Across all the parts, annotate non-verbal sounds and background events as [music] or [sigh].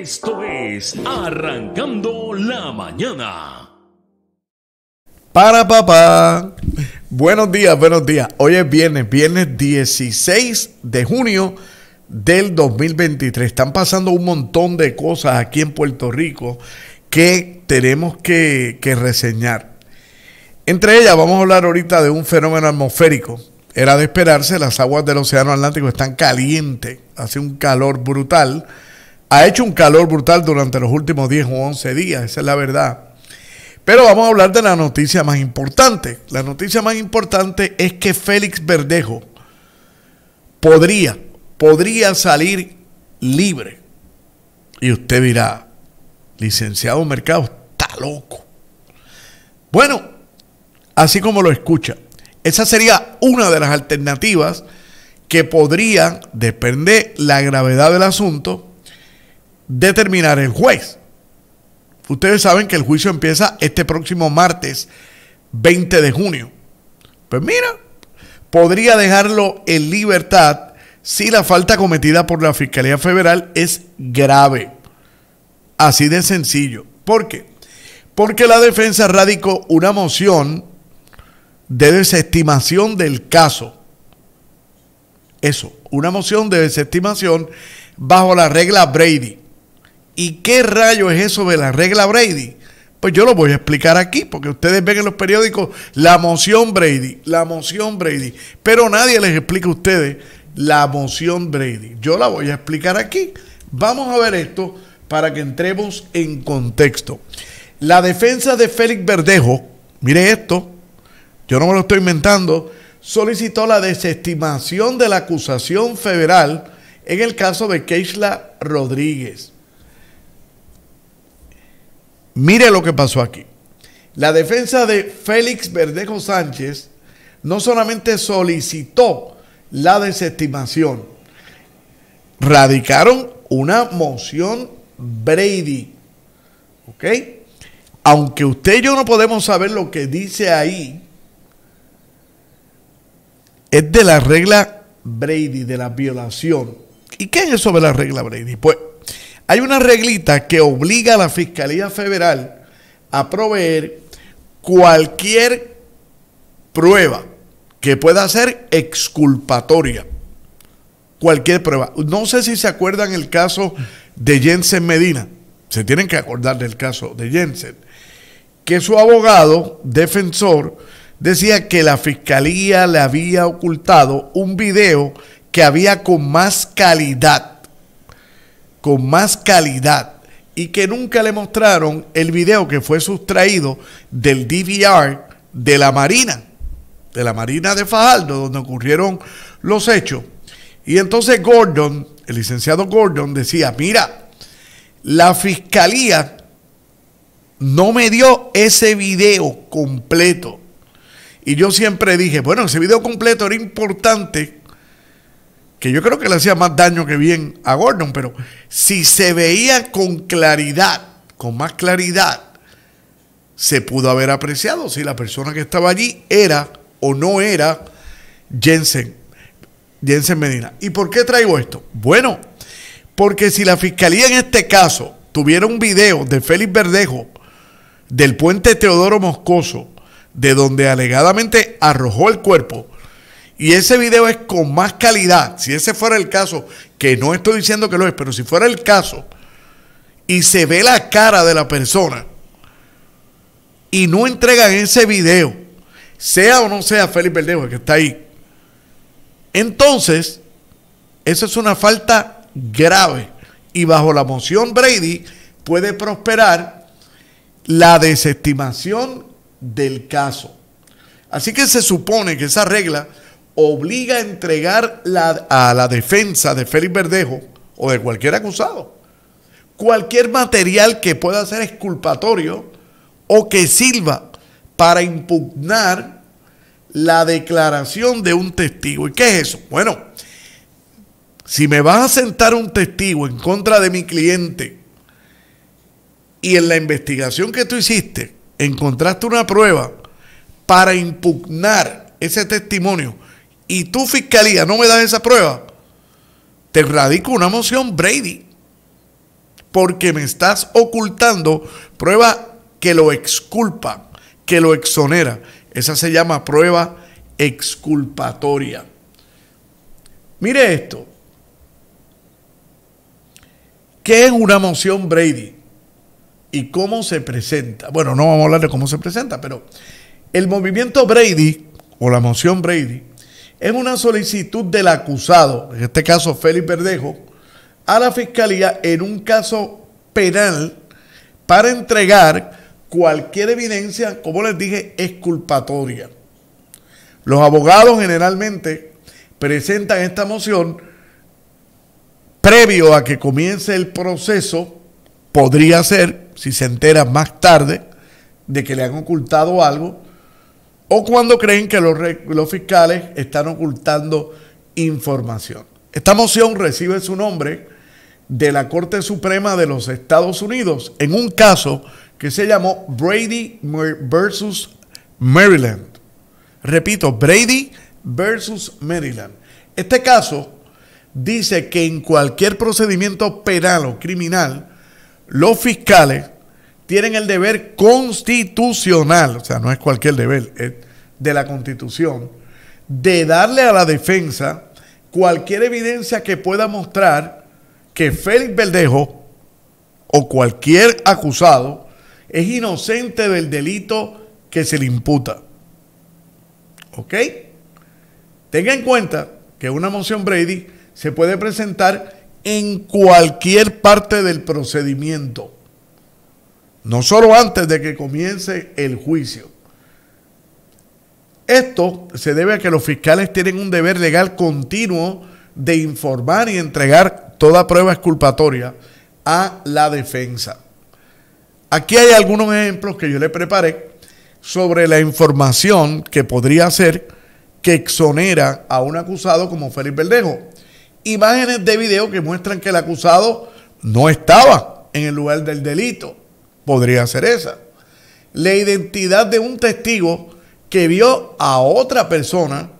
Esto es Arrancando la Mañana. Para papá. Buenos días, buenos días. Hoy es viernes, viernes 16 de junio del 2023. Están pasando un montón de cosas aquí en Puerto Rico que tenemos que, que reseñar. Entre ellas vamos a hablar ahorita de un fenómeno atmosférico era de esperarse, las aguas del Océano Atlántico están calientes, hace un calor brutal ha hecho un calor brutal durante los últimos 10 o 11 días, esa es la verdad. Pero vamos a hablar de la noticia más importante. La noticia más importante es que Félix Verdejo podría, podría salir libre. Y usted dirá, licenciado Mercado, está loco. Bueno, así como lo escucha, esa sería una de las alternativas que podrían, depende la gravedad del asunto, determinar el juez. Ustedes saben que el juicio empieza este próximo martes 20 de junio. Pues mira, podría dejarlo en libertad si la falta cometida por la Fiscalía Federal es grave. Así de sencillo. ¿Por qué? Porque la defensa radicó una moción de desestimación del caso. Eso, una moción de desestimación bajo la regla Brady. ¿Y qué rayo es eso de la regla Brady? Pues yo lo voy a explicar aquí, porque ustedes ven en los periódicos la moción Brady, la moción Brady, pero nadie les explica a ustedes la moción Brady. Yo la voy a explicar aquí. Vamos a ver esto para que entremos en contexto. La defensa de Félix Verdejo, mire esto, yo no me lo estoy inventando, solicitó la desestimación de la acusación federal en el caso de Keishla Rodríguez. Mire lo que pasó aquí. La defensa de Félix Verdejo Sánchez no solamente solicitó la desestimación, radicaron una moción Brady. ¿Ok? Aunque usted y yo no podemos saber lo que dice ahí, es de la regla Brady, de la violación. ¿Y qué es eso de la regla Brady? Pues hay una reglita que obliga a la Fiscalía Federal a proveer cualquier prueba que pueda ser exculpatoria. Cualquier prueba. No sé si se acuerdan el caso de Jensen Medina. Se tienen que acordar del caso de Jensen. Que su abogado, defensor, decía que la fiscalía le había ocultado un video que había con más calidad con más calidad y que nunca le mostraron el video que fue sustraído del DVR de la Marina, de la Marina de Fajardo, donde ocurrieron los hechos. Y entonces Gordon, el licenciado Gordon, decía, mira, la fiscalía no me dio ese video completo. Y yo siempre dije, bueno, ese video completo era importante que yo creo que le hacía más daño que bien a Gordon, pero si se veía con claridad, con más claridad, se pudo haber apreciado si la persona que estaba allí era o no era Jensen, Jensen Medina. ¿Y por qué traigo esto? Bueno, porque si la fiscalía en este caso tuviera un video de Félix Verdejo del puente Teodoro Moscoso, de donde alegadamente arrojó el cuerpo, y ese video es con más calidad, si ese fuera el caso, que no estoy diciendo que lo es, pero si fuera el caso, y se ve la cara de la persona, y no entregan ese video, sea o no sea Félix Verdejo que está ahí, entonces, eso es una falta grave. Y bajo la moción Brady puede prosperar la desestimación del caso. Así que se supone que esa regla obliga a entregar a la defensa de Félix Verdejo o de cualquier acusado cualquier material que pueda ser exculpatorio o que sirva para impugnar la declaración de un testigo. ¿Y qué es eso? Bueno, si me vas a sentar un testigo en contra de mi cliente y en la investigación que tú hiciste encontraste una prueba para impugnar ese testimonio, y tu fiscalía no me das esa prueba, te radico una moción Brady. Porque me estás ocultando prueba que lo exculpa, que lo exonera. Esa se llama prueba exculpatoria. Mire esto. ¿Qué es una moción Brady? ¿Y cómo se presenta? Bueno, no vamos a hablar de cómo se presenta, pero el movimiento Brady o la moción Brady es una solicitud del acusado, en este caso Félix Verdejo, a la fiscalía en un caso penal para entregar cualquier evidencia, como les dije, exculpatoria. Los abogados generalmente presentan esta moción previo a que comience el proceso, podría ser, si se entera más tarde de que le han ocultado algo, o cuando creen que los, fiscales están ocultando información. Esta moción recibe su nombre de la Corte Suprema de los Estados Unidos en un caso que se llamó Brady versus Maryland. Repito, Brady versus Maryland. Este caso dice que en cualquier procedimiento penal o criminal, los fiscales tienen el deber constitucional, o sea, no es cualquier deber, es de la constitución, de darle a la defensa cualquier evidencia que pueda mostrar que Félix Verdejo o cualquier acusado es inocente del delito que se le imputa. ¿Ok? Tenga en cuenta que una moción Brady se puede presentar en cualquier parte del procedimiento no solo antes de que comience el juicio. Esto se debe a que los fiscales tienen un deber legal continuo de informar y entregar toda prueba exculpatoria a la defensa. Aquí hay algunos ejemplos que yo le preparé sobre la información que podría ser que exonera a un acusado como Félix Verdejo. Imágenes de video que muestran que el acusado no estaba en el lugar del delito podría ser esa. La identidad de un testigo que vio a otra persona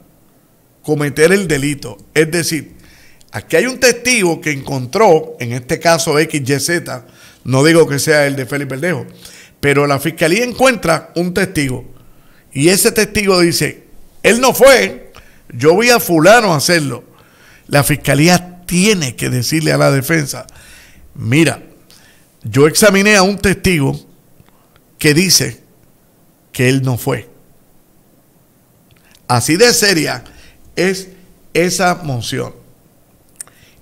cometer el delito. Es decir, aquí hay un testigo que encontró, en este caso XYZ, no digo que sea el de Felipe Verdejo, pero la fiscalía encuentra un testigo y ese testigo dice, él no fue, yo vi a fulano hacerlo. La fiscalía tiene que decirle a la defensa, mira, yo examiné a un testigo que dice que él no fue. Así de seria es esa moción.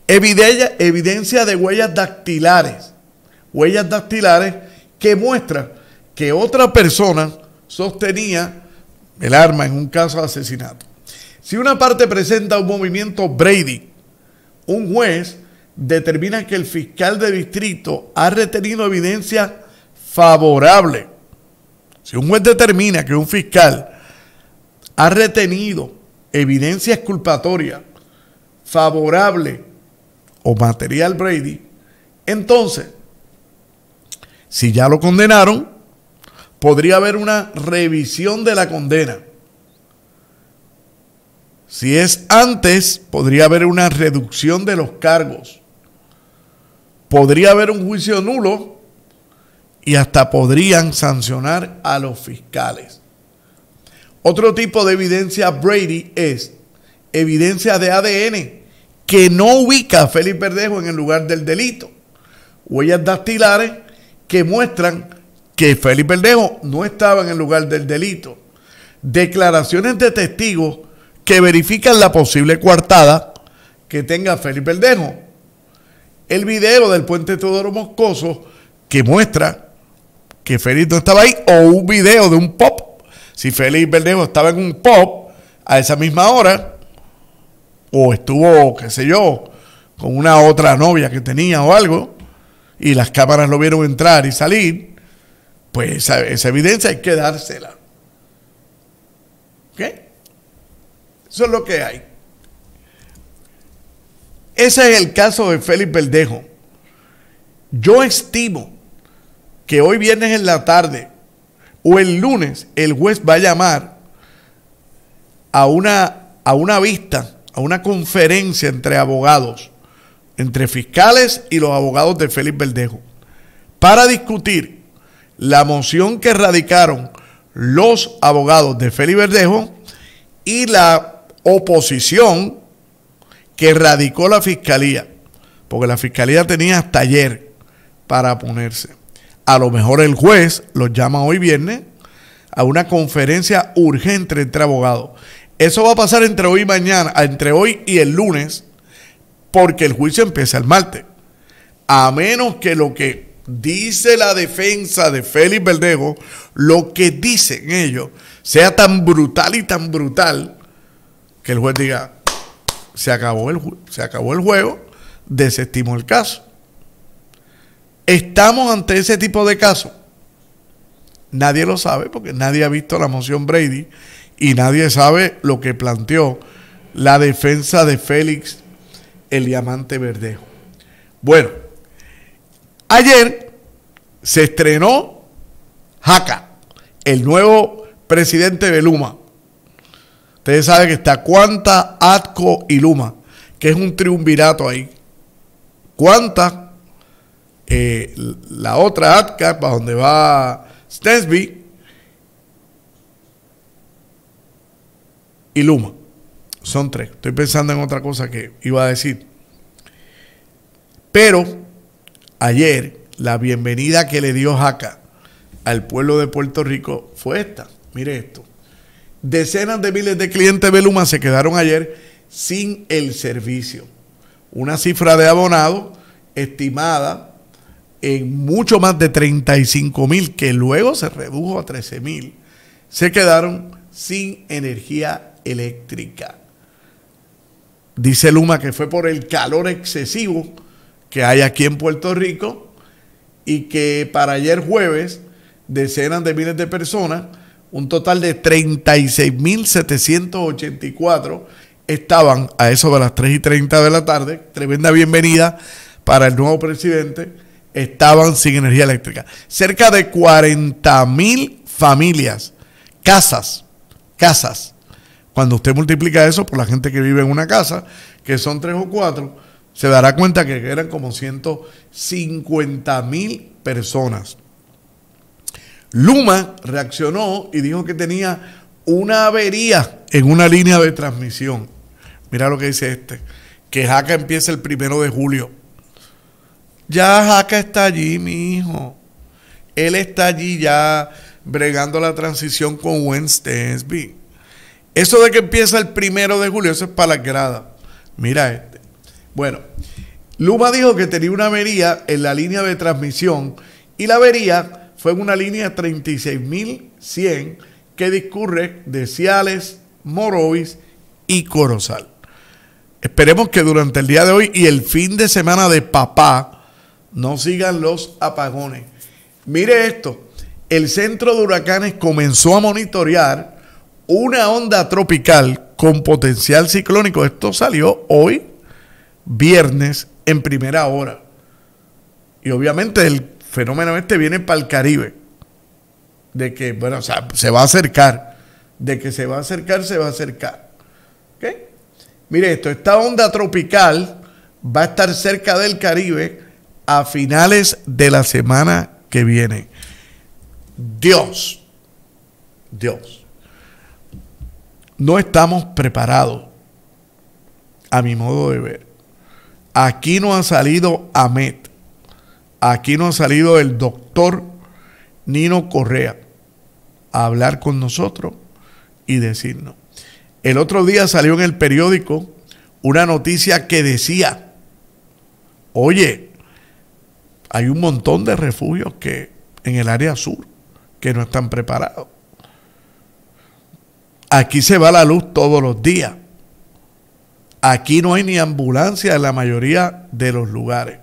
Evidencia, de huellas dactilares. Huellas dactilares que muestra que otra persona sostenía el arma en un caso de asesinato. Si una parte presenta un movimiento Brady, un juez Determina que el fiscal de distrito ha retenido evidencia favorable. Si un juez determina que un fiscal ha retenido evidencia exculpatoria favorable o material Brady, entonces, si ya lo condenaron, podría haber una revisión de la condena. Si es antes, podría haber una reducción de los cargos podría haber un juicio nulo y hasta podrían sancionar a los fiscales. Otro tipo de evidencia Brady es evidencia de ADN que no ubica a Félix Verdejo en el lugar del delito. Huellas dactilares que muestran que Félix Verdejo no estaba en el lugar del delito. Declaraciones de testigos que verifican la posible coartada que tenga Félix Verdejo el video del puente Teodoro Moscoso que muestra que Félix no estaba ahí, o un video de un pop. Si Félix Bernejo estaba en un pop a esa misma hora, o estuvo, qué sé yo, con una otra novia que tenía o algo, y las cámaras lo vieron entrar y salir, pues esa, esa evidencia hay que dársela. ¿Ok? Eso es lo que hay. Ese es el caso de Félix Verdejo. Yo estimo que hoy viernes en la tarde o el lunes el juez va a llamar a una, a una vista, a una conferencia entre abogados, entre fiscales y los abogados de Félix Verdejo, para discutir la moción que radicaron los abogados de Félix Verdejo y la oposición que radicó la fiscalía, porque la fiscalía tenía hasta ayer para ponerse. A lo mejor el juez los llama hoy viernes a una conferencia urgente entre abogados. Eso va a pasar entre hoy y mañana, entre hoy y el lunes, porque el juicio empieza el martes. A menos que lo que dice la defensa de Félix Verdejo, lo que dicen ellos, sea tan brutal y tan brutal que el juez diga, se acabó el, se acabó el juego, desestimó el caso. ¿Estamos ante ese tipo de casos? Nadie lo sabe porque nadie ha visto la moción Brady y nadie sabe lo que planteó la defensa de Félix el Diamante Verdejo. Bueno, ayer se estrenó Jaca, el nuevo presidente de Luma. Ustedes saben que está Cuanta, Atco y Luma, que es un triunvirato ahí. Cuanta, eh, la otra Atca, para donde va Stensby, y Luma. Son tres. Estoy pensando en otra cosa que iba a decir. Pero ayer la bienvenida que le dio Jaca al pueblo de Puerto Rico fue esta. Mire esto. Decenas de miles de clientes de Luma se quedaron ayer sin el servicio. Una cifra de abonados estimada en mucho más de 35 mil, que luego se redujo a 13 mil, se quedaron sin energía eléctrica. Dice Luma que fue por el calor excesivo que hay aquí en Puerto Rico y que para ayer jueves decenas de miles de personas un total de 36.784 estaban a eso de las 3 y 30 de la tarde, tremenda bienvenida para el nuevo presidente, estaban sin energía eléctrica. Cerca de 40.000 familias, casas, casas. Cuando usted multiplica eso por la gente que vive en una casa, que son tres o cuatro, se dará cuenta que eran como 150 mil personas. Luma reaccionó y dijo que tenía una avería en una línea de transmisión. Mira lo que dice este, que Jaca empieza el primero de julio. Ya Jaca está allí, mi hijo. Él está allí ya bregando la transición con Wednesday. Eso de que empieza el primero de julio, eso es para las grada. Mira este. Bueno, Luma dijo que tenía una avería en la línea de transmisión y la avería fue en una línea 36.100 que discurre de Ciales, Morovis y Corozal. Esperemos que durante el día de hoy y el fin de semana de papá no sigan los apagones. Mire esto, el centro de huracanes comenzó a monitorear una onda tropical con potencial ciclónico. Esto salió hoy, viernes, en primera hora. Y obviamente el fenómeno este viene para el Caribe. De que, bueno, se va a acercar. De que se va a acercar, se va a acercar. ¿Ok? Mire esto, esta onda tropical va a estar cerca del Caribe a finales de la semana que viene. Dios, Dios, no estamos preparados, a mi modo de ver. Aquí no ha salido Amet Aquí no ha salido el doctor Nino Correa a hablar con nosotros y decirnos. El otro día salió en el periódico una noticia que decía, oye, hay un montón de refugios que en el área sur que no están preparados. Aquí se va la luz todos los días. Aquí no hay ni ambulancia en la mayoría de los lugares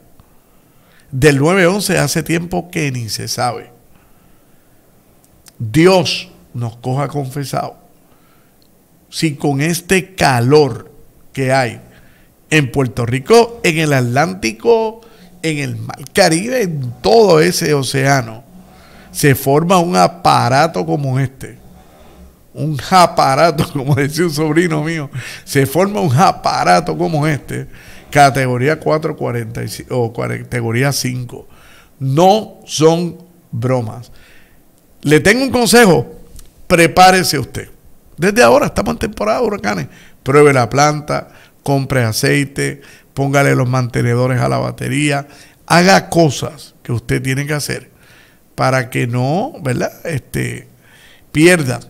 del 9-11 hace tiempo que ni se sabe. Dios nos coja confesado. Si con este calor que hay en Puerto Rico, en el Atlántico, en el Mar Caribe, en todo ese océano, se forma un aparato como este. Un aparato, [laughs] como decía un sobrino mío, se forma un aparato como este categoría 4 o categoría 5. No son bromas. Le tengo un consejo, prepárese usted. Desde ahora estamos en temporada de huracanes. Pruebe la planta, compre aceite, póngale los mantenedores a la batería, haga cosas que usted tiene que hacer para que no, ¿verdad? Este, pierda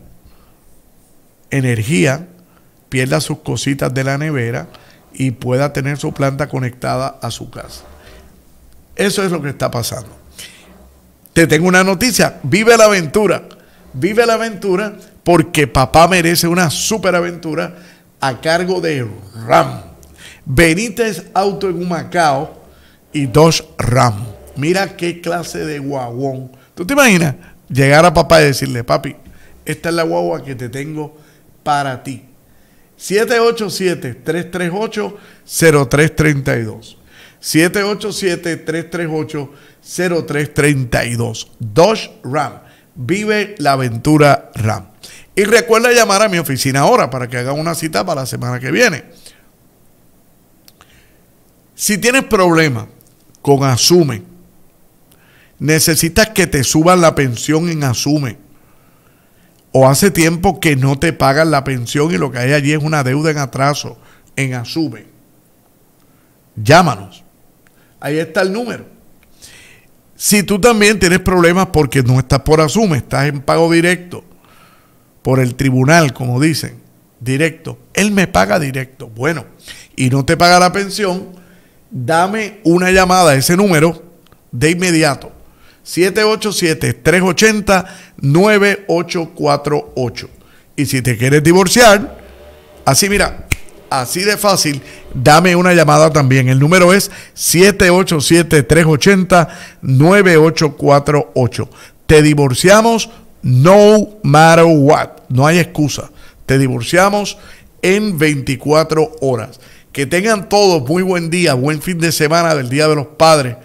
energía, pierda sus cositas de la nevera y pueda tener su planta conectada a su casa. Eso es lo que está pasando. Te tengo una noticia, vive la aventura, vive la aventura porque papá merece una superaventura a cargo de RAM. Benítez Auto en Macao y dos RAM. Mira qué clase de guagón ¿Tú te imaginas llegar a papá y decirle, papi, esta es la guagua que te tengo para ti? 787-338-0332. 787-338-0332. Dodge Ram. Vive la aventura Ram. Y recuerda llamar a mi oficina ahora para que haga una cita para la semana que viene. Si tienes problemas con Asume, necesitas que te suban la pensión en Asume o hace tiempo que no te pagan la pensión y lo que hay allí es una deuda en atraso, en asume. Llámanos. Ahí está el número. Si tú también tienes problemas porque no estás por asume, estás en pago directo, por el tribunal, como dicen, directo, él me paga directo. Bueno, y no te paga la pensión, dame una llamada a ese número de inmediato. 787-380-9848. Y si te quieres divorciar, así mira, así de fácil, dame una llamada también. El número es 787-380-9848. Te divorciamos no matter what. No hay excusa. Te divorciamos en 24 horas. Que tengan todos muy buen día, buen fin de semana del Día de los Padres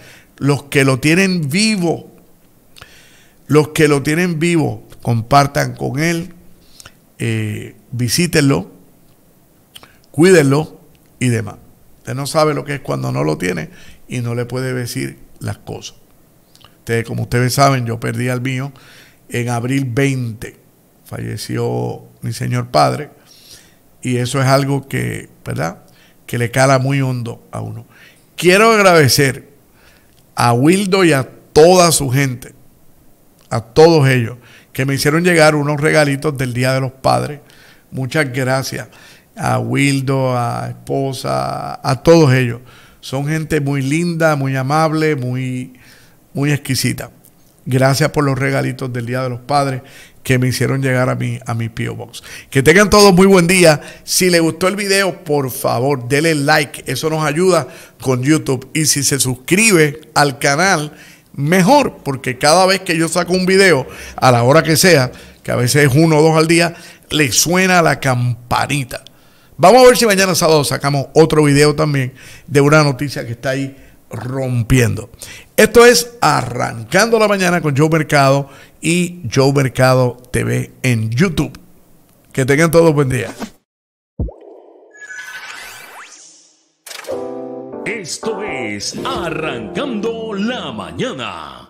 los que lo tienen vivo, los que lo tienen vivo, compartan con él, eh, visítenlo, cuídenlo y demás. Usted no sabe lo que es cuando no lo tiene y no le puede decir las cosas. Ustedes, como ustedes saben, yo perdí al mío en abril 20. Falleció mi señor padre. Y eso es algo que, ¿verdad? Que le cala muy hondo a uno. Quiero agradecer a Wildo y a toda su gente, a todos ellos, que me hicieron llegar unos regalitos del Día de los Padres. Muchas gracias a Wildo, a esposa, a todos ellos. Son gente muy linda, muy amable, muy, muy exquisita. Gracias por los regalitos del Día de los Padres que me hicieron llegar a mi, a mi PO Box. Que tengan todos muy buen día. Si les gustó el video, por favor, denle like. Eso nos ayuda con YouTube. Y si se suscribe al canal, mejor, porque cada vez que yo saco un video, a la hora que sea, que a veces es uno o dos al día, le suena la campanita. Vamos a ver si mañana sábado sacamos otro video también de una noticia que está ahí rompiendo. Esto es Arrancando la Mañana con Joe Mercado y Joe Mercado TV en YouTube. Que tengan todos buen día. Esto es Arrancando la Mañana.